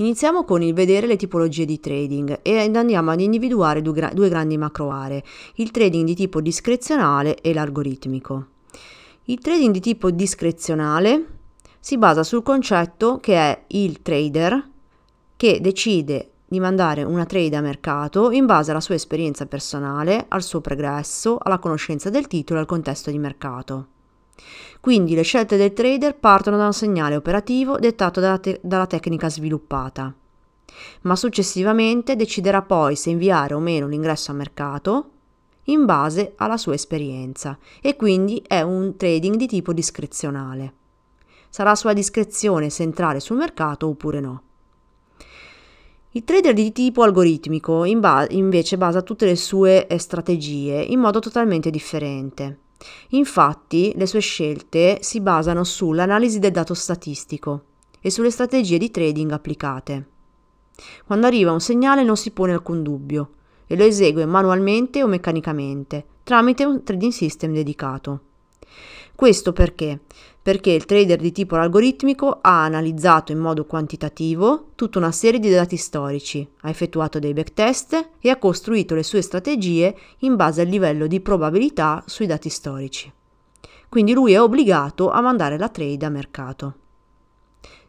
Iniziamo con il vedere le tipologie di trading e andiamo ad individuare due, due grandi macro aree, il trading di tipo discrezionale e l'algoritmico. Il trading di tipo discrezionale si basa sul concetto che è il trader che decide di mandare una trade a mercato in base alla sua esperienza personale, al suo pregresso, alla conoscenza del titolo e al contesto di mercato. Quindi le scelte del trader partono da un segnale operativo dettato dalla, te- dalla tecnica sviluppata, ma successivamente deciderà poi se inviare o meno l'ingresso a mercato in base alla sua esperienza e quindi è un trading di tipo discrezionale. Sarà a sua discrezione se entrare sul mercato oppure no. Il trader di tipo algoritmico invece basa tutte le sue eh, strategie in modo totalmente differente. Infatti le sue scelte si basano sull'analisi del dato statistico e sulle strategie di trading applicate. Quando arriva un segnale non si pone alcun dubbio e lo esegue manualmente o meccanicamente tramite un trading system dedicato. Questo perché perché il trader di tipo algoritmico ha analizzato in modo quantitativo tutta una serie di dati storici, ha effettuato dei backtest e ha costruito le sue strategie in base al livello di probabilità sui dati storici. Quindi lui è obbligato a mandare la trade a mercato,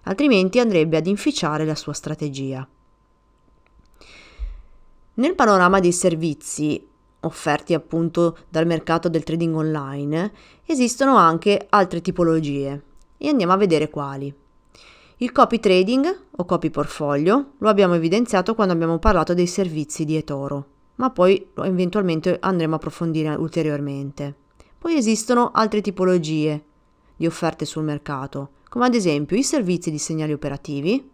altrimenti andrebbe ad inficiare la sua strategia. Nel panorama dei servizi offerti appunto dal mercato del trading online, esistono anche altre tipologie e andiamo a vedere quali. Il copy trading o copy portfolio lo abbiamo evidenziato quando abbiamo parlato dei servizi di eToro, ma poi eventualmente andremo a approfondire ulteriormente. Poi esistono altre tipologie di offerte sul mercato, come ad esempio i servizi di segnali operativi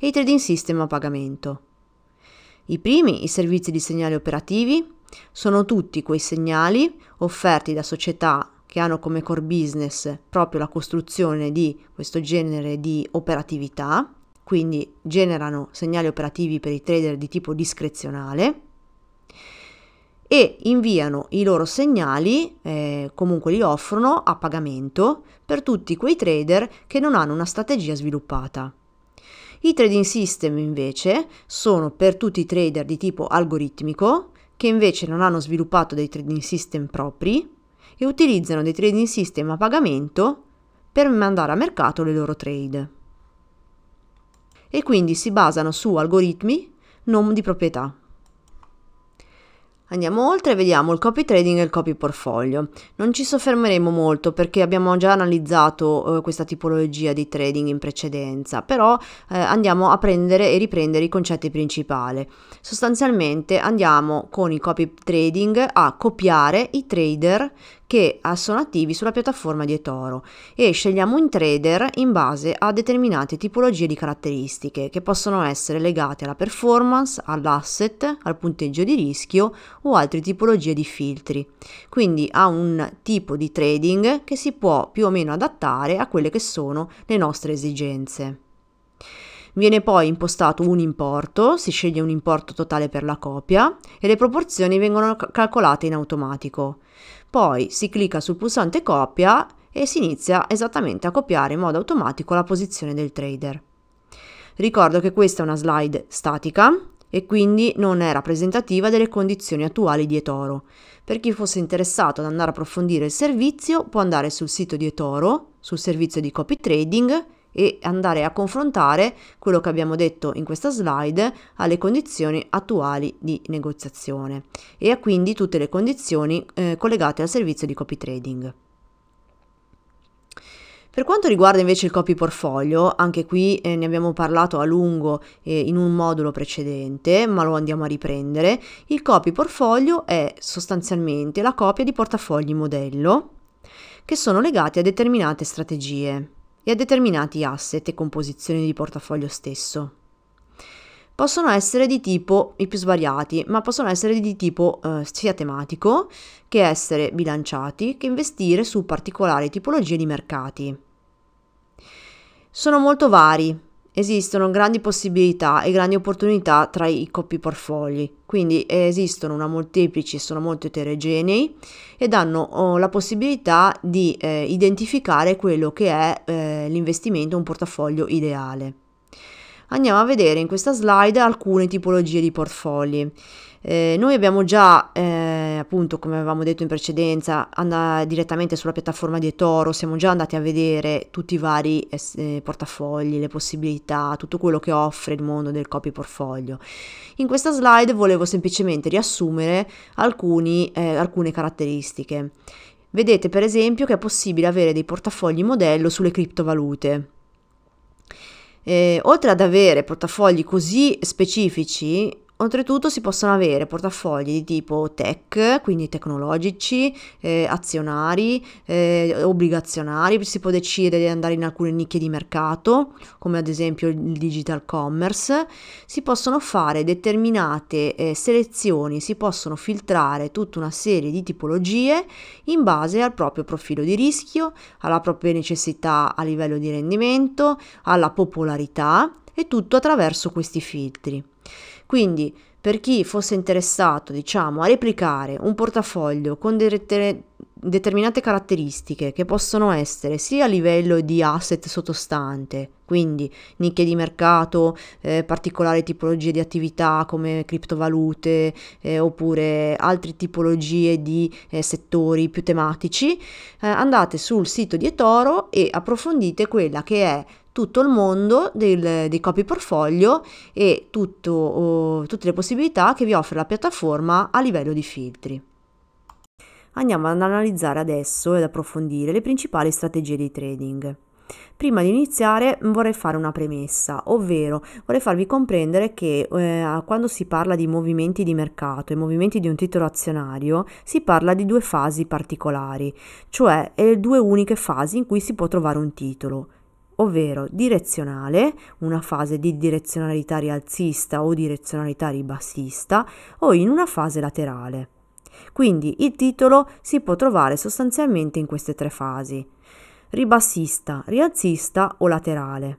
e i trading system a pagamento. I primi, i servizi di segnali operativi, sono tutti quei segnali offerti da società che hanno come core business proprio la costruzione di questo genere di operatività, quindi generano segnali operativi per i trader di tipo discrezionale e inviano i loro segnali, eh, comunque li offrono a pagamento per tutti quei trader che non hanno una strategia sviluppata. I trading system invece sono per tutti i trader di tipo algoritmico che invece non hanno sviluppato dei trading system propri e utilizzano dei trading system a pagamento per mandare a mercato le loro trade. E quindi si basano su algoritmi non di proprietà, Andiamo oltre e vediamo il copy trading e il copy portfolio. Non ci soffermeremo molto perché abbiamo già analizzato eh, questa tipologia di trading in precedenza, però eh, andiamo a prendere e riprendere i concetti principali. Sostanzialmente andiamo con il copy trading a copiare i trader che sono attivi sulla piattaforma di eToro e scegliamo un trader in base a determinate tipologie di caratteristiche che possono essere legate alla performance, all'asset, al punteggio di rischio o altre tipologie di filtri. Quindi a un tipo di trading che si può più o meno adattare a quelle che sono le nostre esigenze. Viene poi impostato un importo, si sceglie un importo totale per la copia e le proporzioni vengono calcolate in automatico. Poi si clicca sul pulsante copia e si inizia esattamente a copiare in modo automatico la posizione del trader. Ricordo che questa è una slide statica e quindi non è rappresentativa delle condizioni attuali di eToro. Per chi fosse interessato ad andare a approfondire il servizio può andare sul sito di eToro, sul servizio di copy trading e andare a confrontare quello che abbiamo detto in questa slide alle condizioni attuali di negoziazione e a quindi tutte le condizioni eh, collegate al servizio di copy trading. Per quanto riguarda invece il copy portfolio, anche qui eh, ne abbiamo parlato a lungo eh, in un modulo precedente, ma lo andiamo a riprendere. Il copy portfolio è sostanzialmente la copia di portafogli modello che sono legati a determinate strategie e a determinati asset e composizioni di portafoglio stesso. Possono essere di tipo i più svariati, ma possono essere di tipo eh, sia tematico che essere bilanciati, che investire su particolari tipologie di mercati. Sono molto vari, Esistono grandi possibilità e grandi opportunità tra i coppi portfogli. quindi esistono una molteplici, e sono molto eterogenei e danno oh, la possibilità di eh, identificare quello che è eh, l'investimento, un portafoglio ideale andiamo a vedere in questa slide alcune tipologie di portfolio. Eh, noi abbiamo già, eh, appunto, come avevamo detto in precedenza, direttamente sulla piattaforma di Etoro, siamo già andati a vedere tutti i vari eh, portafogli, le possibilità, tutto quello che offre il mondo del copy portfolio. In questa slide volevo semplicemente riassumere alcuni, eh, alcune caratteristiche. Vedete per esempio che è possibile avere dei portafogli modello sulle criptovalute. Eh, oltre ad avere portafogli così specifici, Oltretutto si possono avere portafogli di tipo tech, quindi tecnologici, eh, azionari, eh, obbligazionari, si può decidere di andare in alcune nicchie di mercato, come ad esempio il digital commerce, si possono fare determinate eh, selezioni, si possono filtrare tutta una serie di tipologie in base al proprio profilo di rischio, alla propria necessità a livello di rendimento, alla popolarità e tutto attraverso questi filtri. Quindi per chi fosse interessato diciamo, a replicare un portafoglio con de determinate caratteristiche che possono essere sia a livello di asset sottostante, quindi nicchie di mercato, eh, particolari tipologie di attività come criptovalute eh, oppure altre tipologie di eh, settori più tematici, eh, andate sul sito di Etoro e approfondite quella che è tutto il mondo del, dei copy portfolio e tutto, oh, tutte le possibilità che vi offre la piattaforma a livello di filtri. Andiamo ad analizzare adesso ed approfondire le principali strategie di trading. Prima di iniziare vorrei fare una premessa, ovvero vorrei farvi comprendere che eh, quando si parla di movimenti di mercato e movimenti di un titolo azionario si parla di due fasi particolari, cioè le eh, due uniche fasi in cui si può trovare un titolo ovvero direzionale, una fase di direzionalità rialzista o direzionalità ribassista, o in una fase laterale. Quindi il titolo si può trovare sostanzialmente in queste tre fasi, ribassista, rialzista o laterale.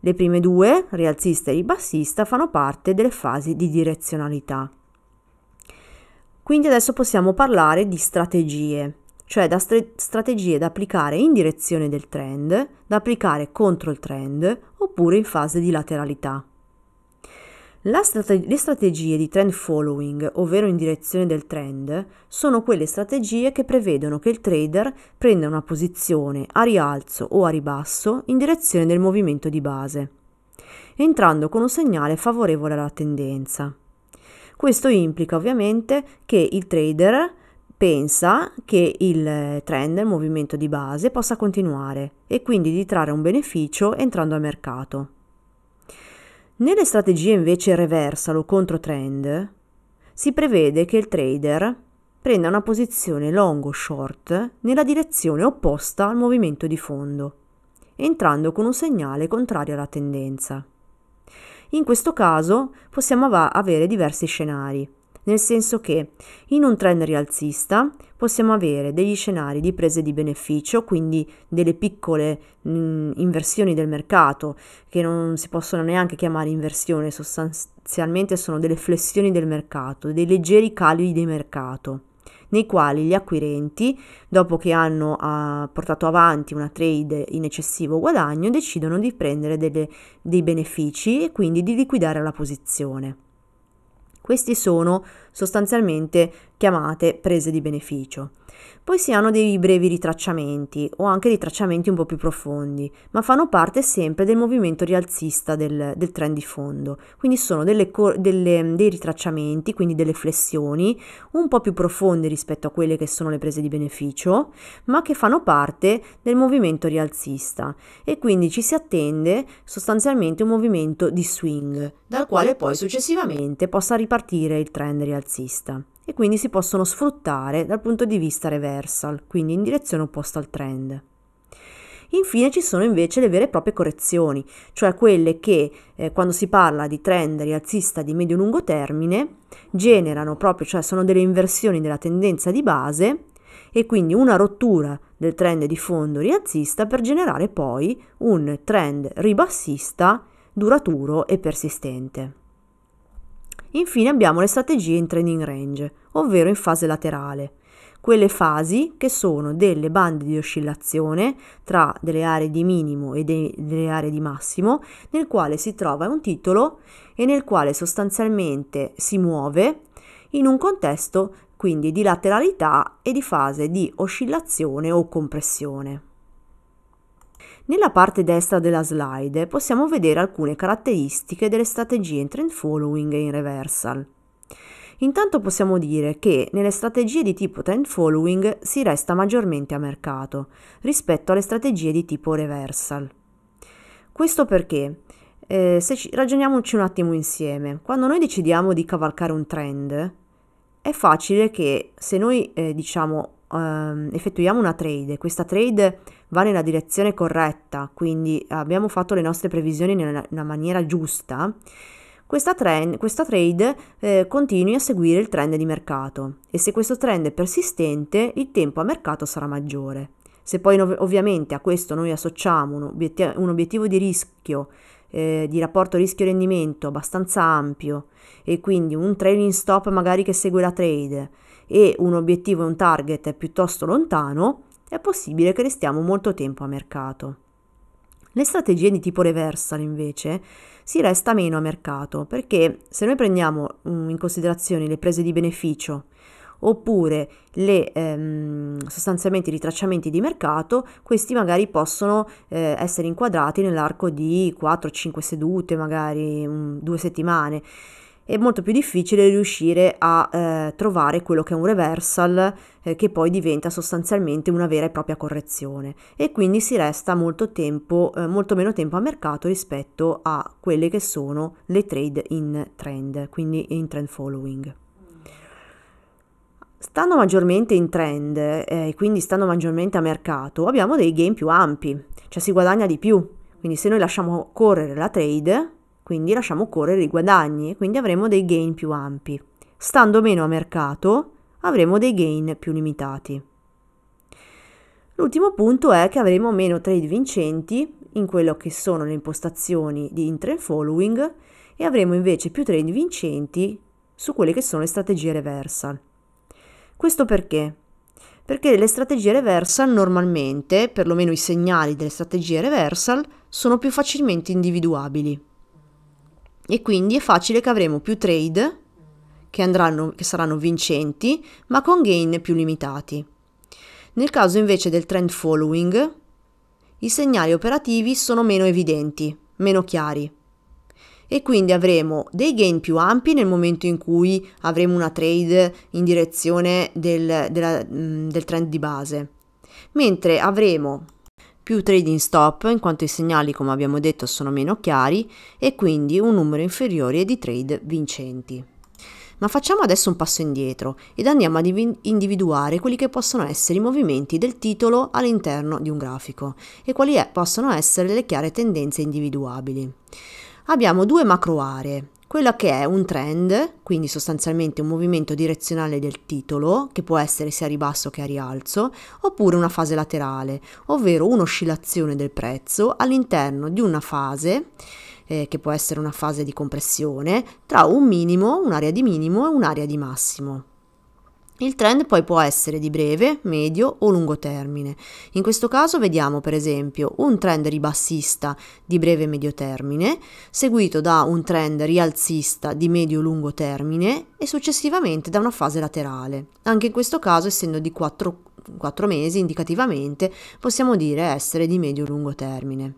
Le prime due, rialzista e ribassista, fanno parte delle fasi di direzionalità. Quindi adesso possiamo parlare di strategie cioè da stre- strategie da applicare in direzione del trend, da applicare contro il trend oppure in fase di lateralità. Strate- le strategie di trend following, ovvero in direzione del trend, sono quelle strategie che prevedono che il trader prenda una posizione a rialzo o a ribasso in direzione del movimento di base, entrando con un segnale favorevole alla tendenza. Questo implica ovviamente che il trader pensa che il trend, il movimento di base, possa continuare e quindi di trarre un beneficio entrando a mercato. Nelle strategie invece reversa o contro trend si prevede che il trader prenda una posizione long o short nella direzione opposta al movimento di fondo, entrando con un segnale contrario alla tendenza. In questo caso possiamo avere diversi scenari nel senso che in un trend rialzista possiamo avere degli scenari di prese di beneficio, quindi delle piccole mh, inversioni del mercato, che non si possono neanche chiamare inversione, sostanzialmente sono delle flessioni del mercato, dei leggeri cali di mercato nei quali gli acquirenti, dopo che hanno uh, portato avanti una trade in eccessivo guadagno, decidono di prendere delle, dei benefici e quindi di liquidare la posizione. Questi sono sostanzialmente chiamate prese di beneficio. Poi si hanno dei brevi ritracciamenti o anche ritracciamenti un po' più profondi, ma fanno parte sempre del movimento rialzista del, del trend di fondo. Quindi sono delle, delle, dei ritracciamenti, quindi delle flessioni un po' più profonde rispetto a quelle che sono le prese di beneficio, ma che fanno parte del movimento rialzista e quindi ci si attende sostanzialmente un movimento di swing, dal quale poi successivamente possa ripartire il trend rialzista e quindi si possono sfruttare dal punto di vista reversal, quindi in direzione opposta al trend. Infine ci sono invece le vere e proprie correzioni, cioè quelle che eh, quando si parla di trend rialzista di medio-lungo termine generano proprio, cioè sono delle inversioni della tendenza di base e quindi una rottura del trend di fondo rialzista per generare poi un trend ribassista duraturo e persistente. Infine abbiamo le strategie in training range, ovvero in fase laterale, quelle fasi che sono delle bande di oscillazione tra delle aree di minimo e delle aree di massimo, nel quale si trova un titolo e nel quale sostanzialmente si muove in un contesto quindi di lateralità e di fase di oscillazione o compressione. Nella parte destra della slide possiamo vedere alcune caratteristiche delle strategie in trend following e in reversal. Intanto possiamo dire che nelle strategie di tipo trend following si resta maggiormente a mercato rispetto alle strategie di tipo reversal. Questo perché eh, ci, ragioniamoci un attimo insieme. Quando noi decidiamo di cavalcare un trend, è facile che se noi eh, diciamo um, effettuiamo una trade, questa trade va nella direzione corretta, quindi abbiamo fatto le nostre previsioni nella, maniera giusta, questa, trend, questa trade eh, continui a seguire il trend di mercato e se questo trend è persistente il tempo a mercato sarà maggiore. Se poi ov- ovviamente a questo noi associamo un, obiet- un obiettivo di rischio eh, di rapporto rischio-rendimento abbastanza ampio e quindi un trailing stop magari che segue la trade, e un obiettivo e un target è piuttosto lontano, è possibile che restiamo molto tempo a mercato. Le strategie di tipo reversal invece si resta meno a mercato perché se noi prendiamo mm, in considerazione le prese di beneficio oppure le, ehm, sostanzialmente i ritracciamenti di mercato, questi magari possono eh, essere inquadrati nell'arco di 4-5 sedute, magari um, due settimane è molto più difficile riuscire a eh, trovare quello che è un reversal eh, che poi diventa sostanzialmente una vera e propria correzione e quindi si resta molto tempo, eh, molto meno tempo a mercato rispetto a quelle che sono le trade in trend, quindi in trend following. Stando maggiormente in trend eh, e quindi stando maggiormente a mercato, abbiamo dei gain più ampi, cioè si guadagna di più. Quindi se noi lasciamo correre la trade, quindi lasciamo correre i guadagni e quindi avremo dei gain più ampi. Stando meno a mercato avremo dei gain più limitati. L'ultimo punto è che avremo meno trade vincenti in quello che sono le impostazioni di intrain following e avremo invece più trade vincenti su quelle che sono le strategie reversal. Questo perché? Perché le strategie reversal normalmente, perlomeno i segnali delle strategie reversal, sono più facilmente individuabili e quindi è facile che avremo più trade che, andranno, che saranno vincenti ma con gain più limitati. Nel caso invece del trend following, i segnali operativi sono meno evidenti, meno chiari e quindi avremo dei gain più ampi nel momento in cui avremo una trade in direzione del, della, del trend di base, mentre avremo più trading stop in quanto i segnali come abbiamo detto sono meno chiari e quindi un numero inferiore di trade vincenti. Ma facciamo adesso un passo indietro ed andiamo ad individuare quelli che possono essere i movimenti del titolo all'interno di un grafico e quali è, possono essere le chiare tendenze individuabili. Abbiamo due macro aree, quello che è un trend, quindi sostanzialmente un movimento direzionale del titolo, che può essere sia a ribasso che a rialzo, oppure una fase laterale, ovvero un'oscillazione del prezzo all'interno di una fase, eh, che può essere una fase di compressione, tra un minimo, un'area di minimo e un'area di massimo. Il trend poi può essere di breve, medio o lungo termine. In questo caso vediamo per esempio un trend ribassista di breve e medio termine, seguito da un trend rialzista di medio-lungo termine e successivamente da una fase laterale. Anche in questo caso, essendo di 4, 4 mesi indicativamente, possiamo dire essere di medio-lungo termine.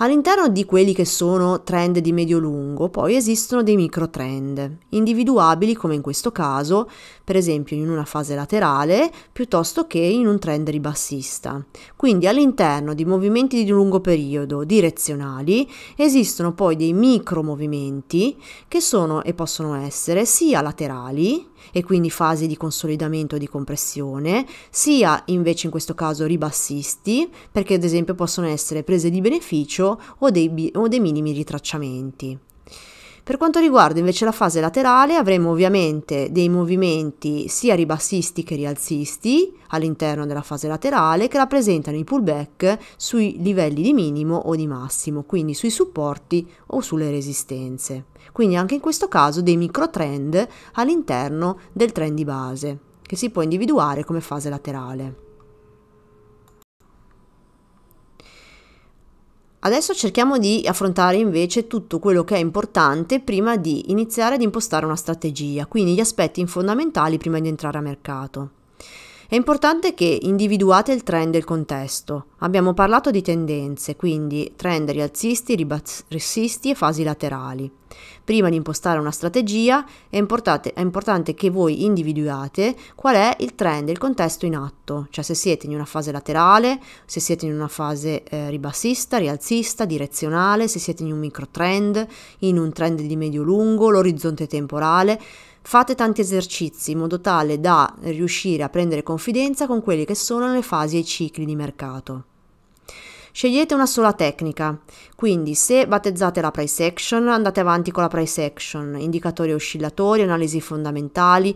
All'interno di quelli che sono trend di medio-lungo poi esistono dei micro-trend, individuabili come in questo caso, per esempio in una fase laterale piuttosto che in un trend ribassista. Quindi all'interno di movimenti di lungo periodo direzionali esistono poi dei micro-movimenti che sono e possono essere sia laterali e quindi fasi di consolidamento e di compressione, sia invece in questo caso ribassisti, perché ad esempio possono essere prese di beneficio o dei, o dei minimi ritracciamenti. Per quanto riguarda invece la fase laterale avremo ovviamente dei movimenti sia ribassisti che rialzisti all'interno della fase laterale che rappresentano i pullback sui livelli di minimo o di massimo, quindi sui supporti o sulle resistenze. Quindi anche in questo caso dei micro trend all'interno del trend di base che si può individuare come fase laterale. Adesso cerchiamo di affrontare invece tutto quello che è importante prima di iniziare ad impostare una strategia, quindi gli aspetti fondamentali prima di entrare a mercato. È importante che individuate il trend e il contesto. Abbiamo parlato di tendenze, quindi trend rialzisti, ribassisti e fasi laterali. Prima di impostare una strategia è importante, è importante, che voi individuate qual è il trend, il contesto in atto, cioè se siete in una fase laterale, se siete in una fase eh, ribassista, rialzista, direzionale, se siete in un micro trend, in un trend di medio lungo, l'orizzonte temporale. Fate tanti esercizi in modo tale da riuscire a prendere confidenza con quelli che sono le fasi e i cicli di mercato. Scegliete una sola tecnica, quindi se battezzate la price action andate avanti con la price action, indicatori oscillatori, analisi fondamentali,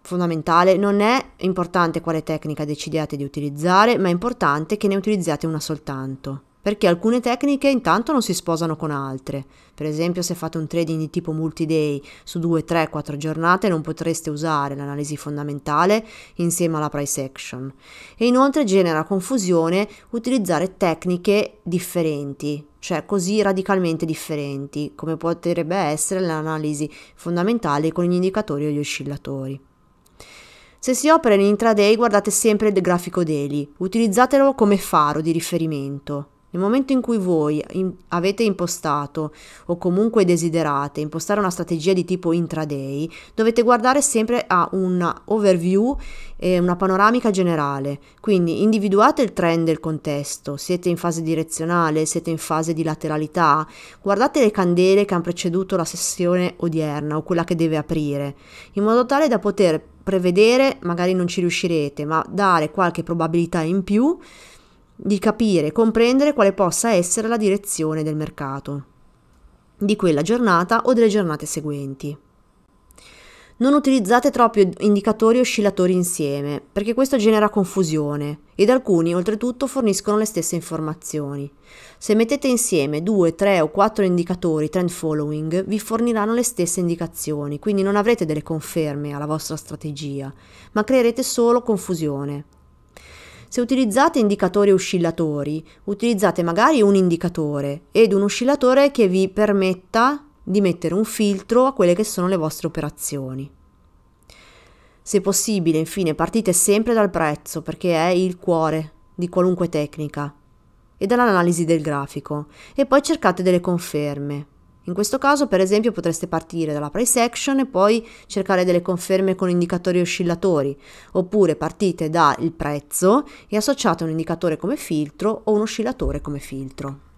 fondamentale, non è importante quale tecnica decidiate di utilizzare, ma è importante che ne utilizziate una soltanto perché alcune tecniche intanto non si sposano con altre. Per esempio, se fate un trading di tipo multi-day su 2, 3, 4 giornate non potreste usare l'analisi fondamentale insieme alla price action. E inoltre genera confusione utilizzare tecniche differenti, cioè così radicalmente differenti, come potrebbe essere l'analisi fondamentale con gli indicatori o gli oscillatori. Se si opera in intraday guardate sempre il grafico daily, utilizzatelo come faro di riferimento. Nel momento in cui voi in, avete impostato o comunque desiderate impostare una strategia di tipo intraday, dovete guardare sempre a un overview e una panoramica generale. Quindi individuate il trend del contesto, siete in fase direzionale, siete in fase di lateralità, guardate le candele che hanno preceduto la sessione odierna o quella che deve aprire, in modo tale da poter prevedere, magari non ci riuscirete, ma dare qualche probabilità in più di capire e comprendere quale possa essere la direzione del mercato, di quella giornata o delle giornate seguenti. Non utilizzate troppi indicatori oscillatori insieme, perché questo genera confusione ed alcuni oltretutto forniscono le stesse informazioni. Se mettete insieme due, tre o quattro indicatori trend following, vi forniranno le stesse indicazioni, quindi non avrete delle conferme alla vostra strategia, ma creerete solo confusione se utilizzate indicatori oscillatori, utilizzate magari un indicatore ed un oscillatore che vi permetta di mettere un filtro a quelle che sono le vostre operazioni. Se possibile, infine, partite sempre dal prezzo perché è il cuore di qualunque tecnica e dall'analisi del grafico e poi cercate delle conferme. In questo caso, per esempio, potreste partire dalla price action e poi cercare delle conferme con indicatori oscillatori, oppure partite dal prezzo e associate un indicatore come filtro o un oscillatore come filtro.